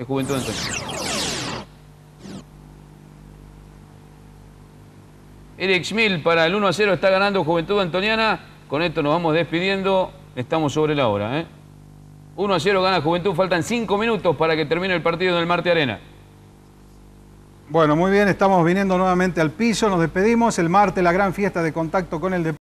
de Juventud Antoniana. Eric Schmil para el 1 a 0 está ganando Juventud Antoniana. Con esto nos vamos despidiendo. Estamos sobre la hora. 1 ¿eh? a 0 gana Juventud. Faltan 5 minutos para que termine el partido en el Marte Arena. Bueno, muy bien. Estamos viniendo nuevamente al piso. Nos despedimos. El martes la gran fiesta de contacto con el deporte.